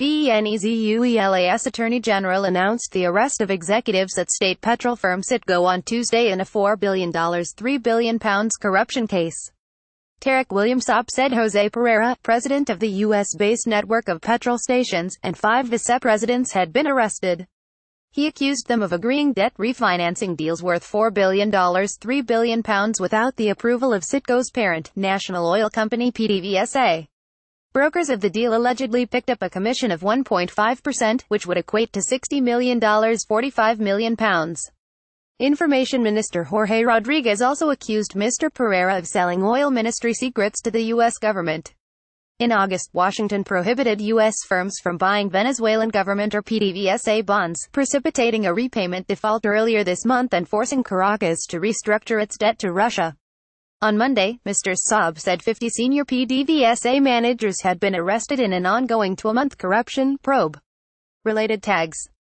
Vienna's Attorney General announced the arrest of executives at state petrol firm Citgo on Tuesday in a $4 billion £3 billion corruption case. Tarek Williamsop said Jose Pereira, president of the U.S.-based network of petrol stations, and five vice-presidents had been arrested. He accused them of agreeing debt refinancing deals worth $4 billion £3 billion without the approval of Citgo's parent, National Oil Company PDVSA. Brokers of the deal allegedly picked up a commission of 1.5%, which would equate to $60 million 45 million pounds. Information Minister Jorge Rodriguez also accused Mr. Pereira of selling oil ministry secrets to the U.S. government. In August, Washington prohibited U.S. firms from buying Venezuelan government or PDVSA bonds, precipitating a repayment default earlier this month and forcing Caracas to restructure its debt to Russia. On Monday, Mr. Saab said 50 senior PDVSA managers had been arrested in an ongoing 12-month corruption probe. Related tags